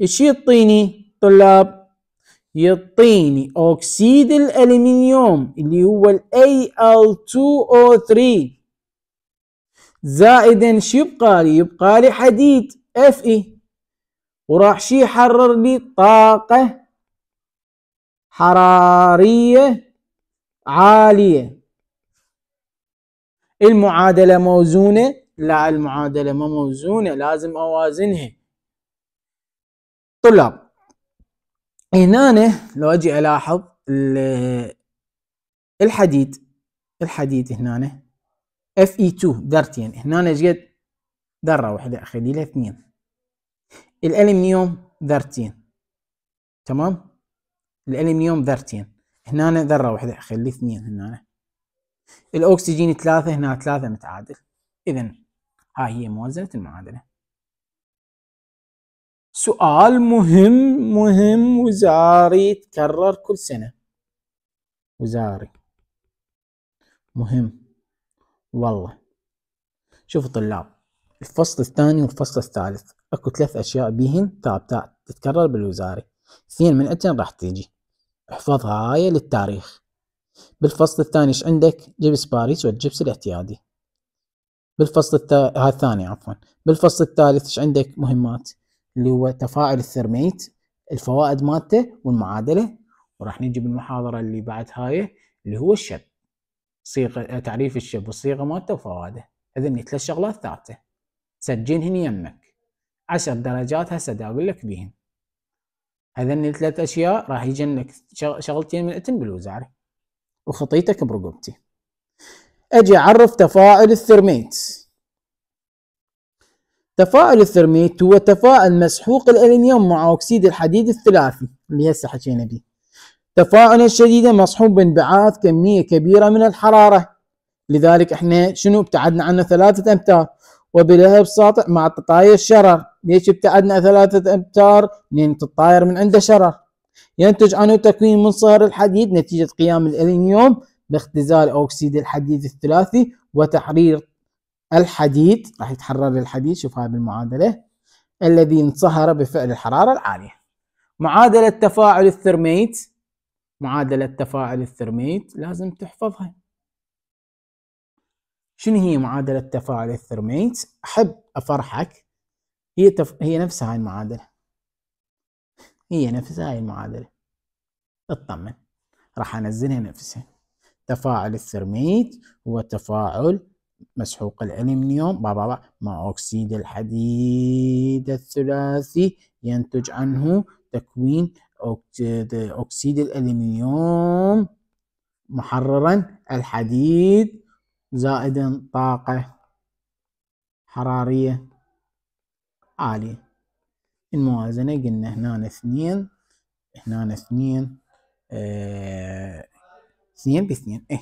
ايش يعطيني طلاب يعطيني أكسيد الألمنيوم اللي هو ال Al2O3 زائدا شو يبقى لي؟ يبقى لي حديد Fe وراح شي يحرر لي طاقة حرارية عالية المعادلة موزونة؟ لا المعادلة ما موزونة لازم أوازنها طلاب هنا لو اجي الاحظ الحديد الحديد هنا اف اي 2 درتين هنا قد؟ ذره واحده اخلي اثنين الالمنيوم ذرتين تمام الالمنيوم ذرتين هنا ذره واحده اخلي اثنين هنا الاكسجين ثلاثه هنا ثلاثه متعادل اذا هاي هي موازنه المعادله سؤال مهم مهم وزاري يتكرر كل سنة وزاري مهم والله شوفوا طلاب الفصل الثاني والفصل الثالث اكو ثلاث اشياء بيهن تابتات تتكرر بالوزاري اثنين من اتن راح تيجي احفظها هاي للتاريخ بالفصل الثاني ايش عندك جبس باريس والجبس الاعتيادي بالفصل الثاني عفوا بالفصل الثالث ايش عندك مهمات اللي هو تفاعل الثرميت الفوائد مالته والمعادله وراح نجي بالمحاضره اللي بعد هاي اللي هو الشب صيغه تعريف الشب والصيغه مالته وفوائده هذني ثلاث شغلات ثابته سجلهن يمك عشر درجات هسه اقول لك بيهن هذني ثلاث اشياء راح يجنك شغلتين من اتن بالوزاري وخطيتك برقبتي اجي اعرف تفاعل الثرميت تفاعل الثرميت هو تفاعل مسحوق الالينيوم مع اكسيد الحديد الثلاثي اللي هسه حكينا به تفاعل الشديد مصحوب بانبعاث كميه كبيره من الحراره لذلك احنا شنو ابتعدنا عنه ثلاثه امتار وبلهب ساطع مع تطاير شرر ليش ابتعدنا ثلاثه امتار لان تطاير من عنده شرر ينتج عنه تكوين منصهر الحديد نتيجه قيام الالينيوم باختزال اكسيد الحديد الثلاثي وتحرير الحديد راح يتحرر للحديد شوف هاي بالمعادلة الذي انصهر بفعل الحرارة العالية معادلة تفاعل الثرميت معادلة تفاعل الثرميت لازم تحفظها شنو هي معادلة تفاعل الثرميت أحب أفرحك هي تف... هي نفسها هاي المعادلة هي نفسها هاي المعادلة اطمن راح أنزلها نفسها تفاعل الثرميت هو تفاعل مسحوق الألمنيوم بابا مع أكسيد الحديد الثلاثي ينتج عنه تكوين أكسيد الألمنيوم محررا الحديد زائدا طاقة حرارية عالية الموازنة قلنا هنا اثنين هنا اثنين اه اثنين باثنين ايه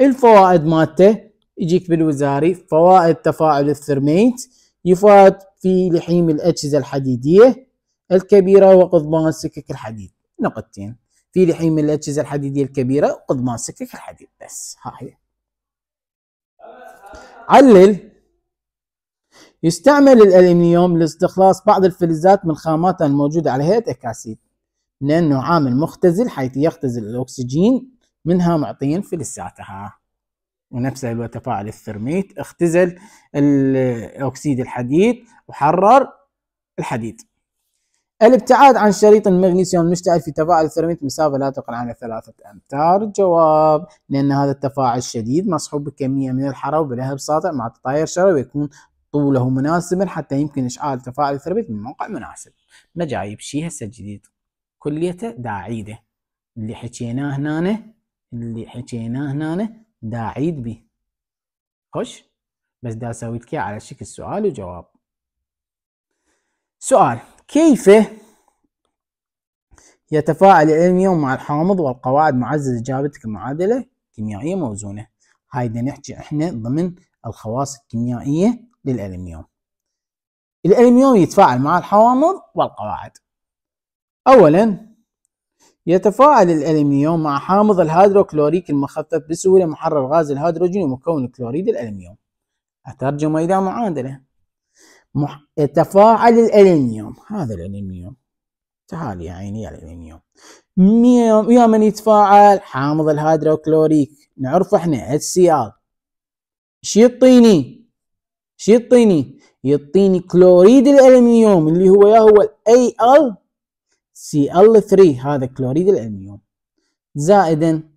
الفوائد مالته يجيك بالوزاري فوائد تفاعل الثرميت يفاد في لحيم الأجهزة الحديدية الكبيرة وقضبان سكك الحديد نقطتين في لحيم الأجهزة الحديدية الكبيرة وقضبان سكك الحديد بس ها هي علل يستعمل الألمنيوم لاستخلاص بعض الفلزات من خاماتها الموجودة على هيئة أكاسيد لأنه عامل مختزل حيث يختزل الأكسجين منها معطيا فلزاتها ونفسه اللي هو تفاعل الثرميت اختزل الأكسيد الحديد وحرر الحديد الابتعاد عن شريط المغنيسيوم المشتعل في تفاعل الثرميت مسافة لا تقل عن ثلاثة أمتار الجواب لأن هذا التفاعل شديد مصحوب بكمية من الحرارة بلهب ساطع مع تطاير شرعي ويكون طوله مناسبا حتى يمكن إشعال تفاعل الثرميت من موقع مناسب ما جايب شيء هسه جديد كليته داعيده اللي حكيناه هنا اللي حكيناه هنا دا عيد بي خش بس دا سويت كي على شكل سؤال وجواب سؤال كيف يتفاعل الالمنيوم مع الحامض والقواعد معزز اجابتك معادله كيميائيه موزونه هاي دا نحكي احنا ضمن الخواص الكيميائيه للالمنيوم الالمنيوم يتفاعل مع الحوامض والقواعد اولا يتفاعل الألمنيوم مع حامض الهيدروكلوريك المخفف بسهولة محرر غاز الهيدروجين ومكون كلوريد الألمنيوم أترجمه إلى معادلة مح... يتفاعل الألمنيوم هذا الألمنيوم تعال يا عيني يا الألمنيوم يا من يتفاعل حامض الهيدروكلوريك نعرف احنا HCl شي يعطيني؟ شي يعطيني؟ يعطيني كلوريد الألمنيوم اللي هو يا هو ال Al Cl3 هذا كلوريد الألميوم زائدا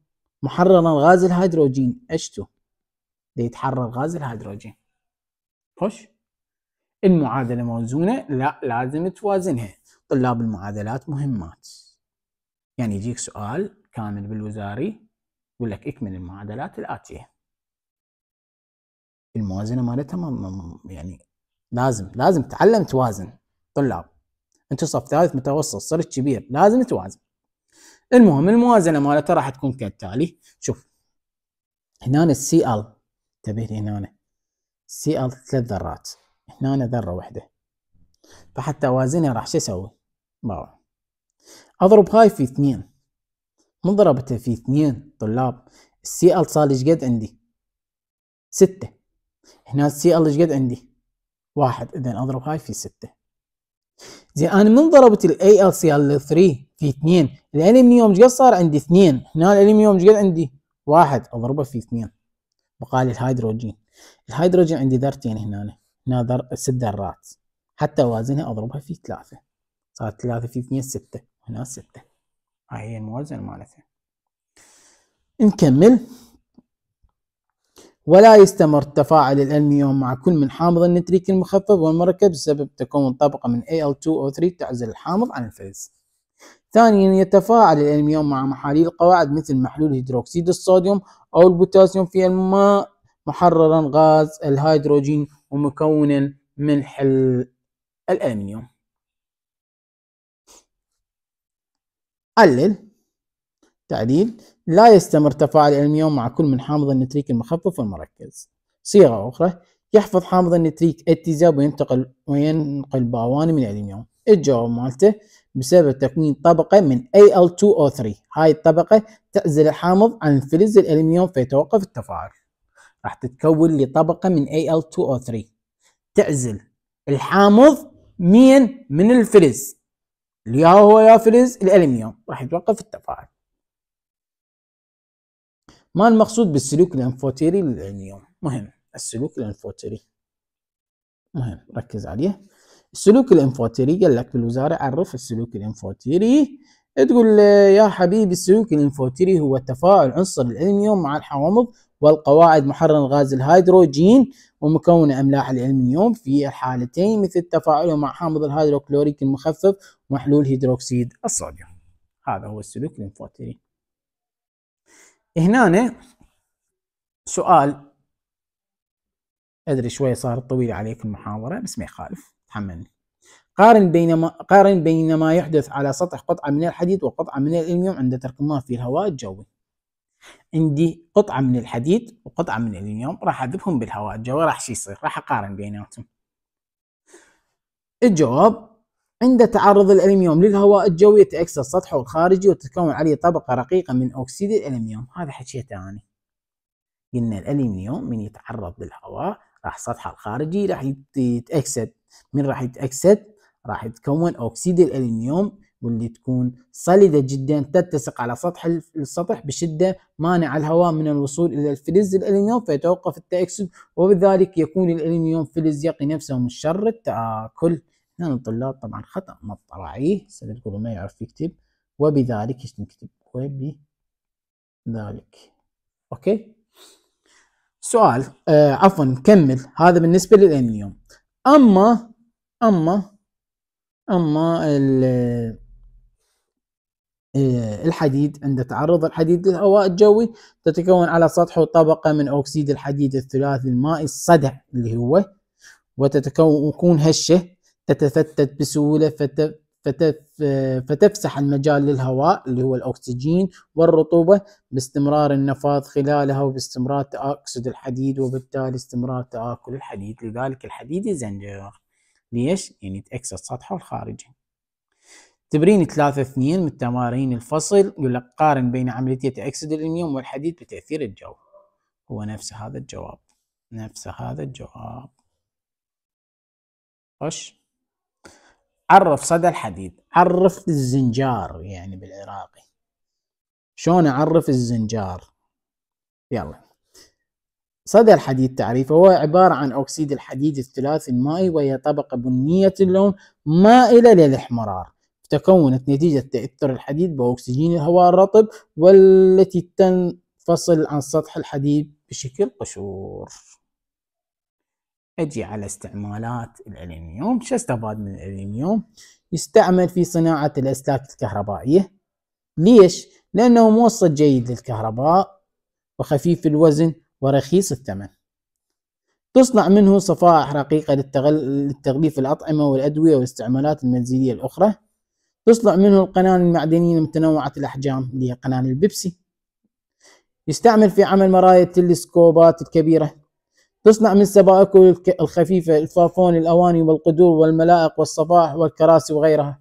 محررا غاز الهيدروجين H2 ليتحرر غاز الهيدروجين خش المعادلة موزونة لا لازم توازنها طلاب المعادلات مهمات يعني يجيك سؤال كامل بالوزاري يقول لك اكمل المعادلات الآتية الموازنة مالتها يعني لازم لازم تعلم توازن طلاب انت صف ثالث متوسط صرت كبير لازم توازن المهم الموازنه مالته راح تكون كالتالي شوف هنا السي ال انتبه لي هنا سي ال ثلاث ذرات هنا ذره واحده فحتى اوازنها راح شو اسوي؟ باوع اضرب هاي في اثنين من ضربته في اثنين طلاب السي ال صار ايش قد عندي؟ ستة هنا السي ال ايش قد عندي؟ واحد اذا اضرب هاي في ستة زين انا من ضربت الاي ال سي ال 3 في 2 الالمنيوم ايش صار عندي 2 هنا الالمنيوم ايش قد عندي؟ واحد اضربه في 2 بقى لي الهيدروجين الهيدروجين عندي ذرتين هنا هنا ذر ست ذرات حتى اوازنها اضربها في 3 صارت 3 في 2 6 هنا 6 هاي هي الموازنة مالتها نكمل ولا يستمر التفاعل الالميوم مع كل من حامض النتريك المخفف والمركب بسبب تكون طبقة من Al2O3 تعزل الحامض عن الفلز ثانيا يتفاعل الالميوم مع محاليل القواعد مثل محلول هيدروكسيد الصوديوم أو البوتاسيوم في الماء محررا غاز الهيدروجين ومكونا من حل الألمنيوم علل تعديل لا يستمر تفاعل الألمنيوم مع كل من حامض النتريك المخفف والمركز صيغة أخرى يحفظ حامض النتريك اتزاب وينتقل وينقل باواني من الألمنيوم الجواب مالته بسبب تكوين طبقة من Al2O3 هاي الطبقة تعزل الحامض عن الفلز الألمنيوم فيتوقف التفاعل راح تتكون لي طبقة من Al2O3 تعزل الحامض مين من الفلز اللي هو يا فلز الألمنيوم راح يتوقف التفاعل ما المقصود بالسلوك الانفوتيري للعينيوم؟ مهم السلوك الانفوتيري مهم ركز عليه السلوك الانفوتيري قال لك بالوزارة عرف السلوك الانفوتيري تقول يا حبيبي السلوك الانفوتيري هو تفاعل عنصر الالمنيوم مع الحوامض والقواعد محرر غاز الهيدروجين ومكون املاح الالمنيوم في الحالتين مثل تفاعله مع حامض الهيدروكلوريك المخفف ومحلول هيدروكسيد الصوديوم هذا هو السلوك الانفوتيري هنا سؤال ادري شوي صارت طويله عليك المحاوره بس ما يخالف تحملني قارن بين ما قارن بين ما يحدث على سطح قطعه من الحديد وقطعه من الالمنيوم عند تركمها في الهواء الجوي عندي قطعه من الحديد وقطعه من الالمنيوم راح اذبهم بالهواء الجوي راح شو يصير راح اقارن بيناتهم الجواب عند تعرض الألمنيوم للهواء الجوي يتأكسد سطحه الخارجي وتتكون عليه طبقة رقيقة من أكسيد الألمنيوم هذا حكي ثاني قلنا الألمنيوم من يتعرض للهواء راح سطحه الخارجي راح يتأكسد من راح يتأكسد راح يتكون أكسيد الألمنيوم واللي تكون صلدة جدا تتسق على سطح السطح بشدة مانع الهواء من الوصول إلى الفلز الألمنيوم فيتوقف التأكسد وبذلك يكون الألمنيوم فلز يقي نفسه من شر التآكل أحيانا الطلاب طبعا خطأ ما طلعيه سنقول ما يعرف يكتب وبذلك ايش نكتب وبذلك أوكي سؤال آه عفوا نكمل هذا بالنسبة للأنيوم أما أما أما ال آه، الحديد عند تعرض الحديد للهواء الجوي تتكون على سطحه طبقة من أكسيد الحديد الثلاثي المائي الصدع اللي هو وتتكون هشة تتفتت بسهولة فتف فتف فتفسح المجال للهواء اللي هو الأكسجين والرطوبة باستمرار النفاذ خلالها وباستمرار تأكسد الحديد وبالتالي استمرار تآكل الحديد لذلك الحديد يزنجر ليش؟ يعني يتأكسد سطحه الخارجي تمرين 3 2 من تمارين الفصل يقول لك قارن بين عملية تأكسد الإلمنيوم والحديد بتأثير الجو هو نفس هذا الجواب نفس هذا الجواب خش عرف صدى الحديد عرف الزنجار يعني بالعراقي شلون اعرف الزنجار يلا صدى الحديد تعريفه هو عبارة عن أكسيد الحديد الثلاثي المائي وهي طبقة بنية اللون مائلة للاحمرار تكونت نتيجة تأثر الحديد بأكسجين الهواء الرطب والتي تنفصل عن سطح الحديد بشكل قشور اجي على استعمالات الالمنيوم شو استفاد من الالمنيوم يستعمل في صناعه الاسلاك الكهربائيه ليش لانه موصل جيد للكهرباء وخفيف الوزن ورخيص الثمن تصنع منه صفائح رقيقة للتغليف الأطعمة والأدوية والاستعمالات المنزلية الأخرى تصنع منه القنان المعدنية متنوعة الأحجام اللي هي قنان البيبسي يستعمل في عمل مرايا التلسكوبات الكبيرة تصنع من سبائكه الخفيفة الفافون الأواني والقدور والملائق والصفائح والكراسي وغيرها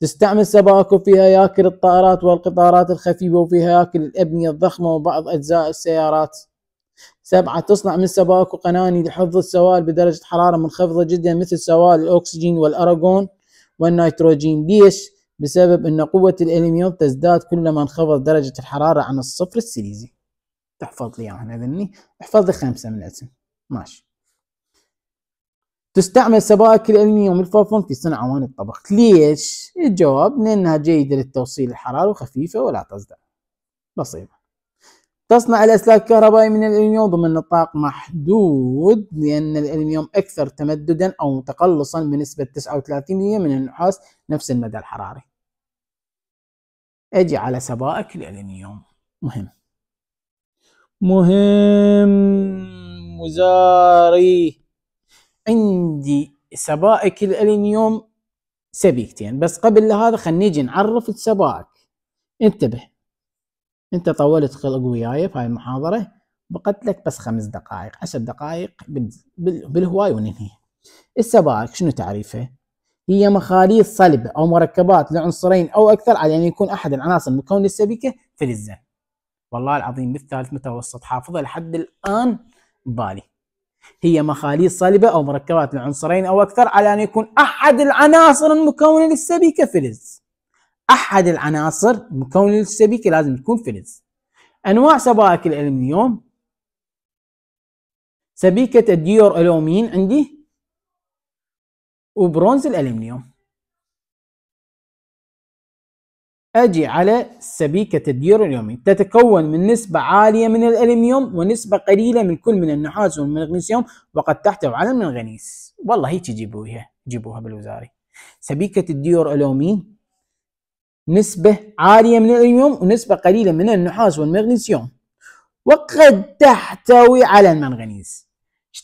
تستعمل سبائكه في هياكل الطائرات والقطارات الخفيفة وفي هياكل الأبنية الضخمة وبعض أجزاء السيارات سبعة تصنع من سبائك قناني لحفظ السوائل بدرجة حرارة منخفضة جدا مثل سوائل الأكسجين والأراغون والنيتروجين ليش؟ بسبب أن قوة الألمنيوم تزداد كلما انخفض درجة الحرارة عن الصفر السليزي تحفظ لي يعني ذني احفظ لي خمسة من الاسم ماشي تستعمل سبائك الألمنيوم والفوفون في صنع أواني الطبخ ليش؟ الجواب لأنها جيدة للتوصيل الحراري وخفيفة ولا تصدع بسيطة تصنع الأسلاك الكهربائية من الألمنيوم ضمن نطاق محدود لأن الألمنيوم أكثر تمددا أو تقلصا بنسبة 39% من النحاس نفس المدى الحراري أجي على سبائك الألمنيوم مهم مهم مزاري عندي سبائك الالينيوم سبيكتين بس قبل هذا خلينا نجي نعرف السبائك انتبه انت طولت خلق وياي في هاي المحاضره بقت لك بس خمس دقائق عشر دقائق بالهواي وننهي السبائك شنو تعريفه هي مخاليط صلبة أو مركبات لعنصرين أو أكثر على أن يكون أحد العناصر من للسبيكه السبيكة والله العظيم بالثالث متوسط حافظة لحد الآن بالي هي مخاليط صلبة أو مركبات لعنصرين أو أكثر على أن يكون أحد العناصر المكونة للسبيكة فلز أحد العناصر المكونة للسبيكة لازم تكون فلز أنواع سبائك الألمنيوم سبيكة الديور ألومين عندي وبرونز الألمنيوم أجي على سبيكة الديوريوم تتكون من نسبة عالية من الألمنيوم ونسبة قليلة من كل من النحاس والمغنيسيوم وقد تحتوي على المنغنيس والله هيك جيبوها جيبوها بالوزاري سبيكة الديور ألومين نسبة عالية من الألمنيوم ونسبة قليلة من النحاس والمغنيسيوم وقد تحتوي على المنغنيز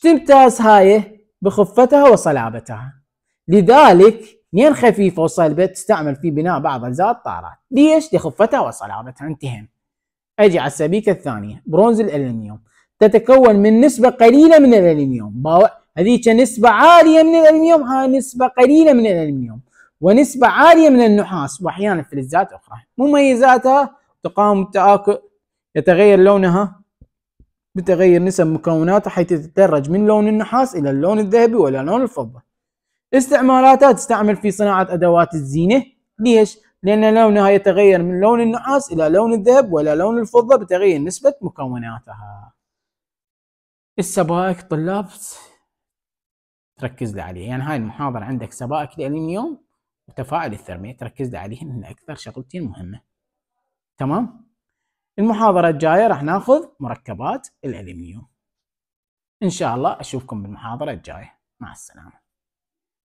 تمتاز هاي بخفتها وصلابتها لذلك اثنين خفيفه وصلبه تستعمل في بناء بعض اجزاء الطائرات ليش لخفتها وصلابتها انتهينا اجي على السبيكه الثانيه برونز الالمنيوم تتكون من نسبه قليله من الالمنيوم هذيك نسبه عاليه من الالمنيوم ها نسبه قليله من الالمنيوم ونسبه عاليه من النحاس واحيانا فلزات اخرى مميزاتها تقاوم التآكل يتغير لونها بتغير نسب مكوناتها حيث تتدرج من لون النحاس الى اللون الذهبي والى لون الفضه استعمالاتها تستعمل في صناعة أدوات الزينة ليش؟ لأن لونها يتغير من لون النحاس إلى لون الذهب وإلى لون الفضة بتغير نسبة مكوناتها السبائك طلاب تركز لي عليها يعني هاي المحاضرة عندك سبائك الألمنيوم وتفاعل الثرمية تركز لي عليها هن أكثر شغلتين مهمة تمام؟ المحاضرة الجاية راح ناخذ مركبات الألمنيوم إن شاء الله أشوفكم بالمحاضرة الجاية مع السلامة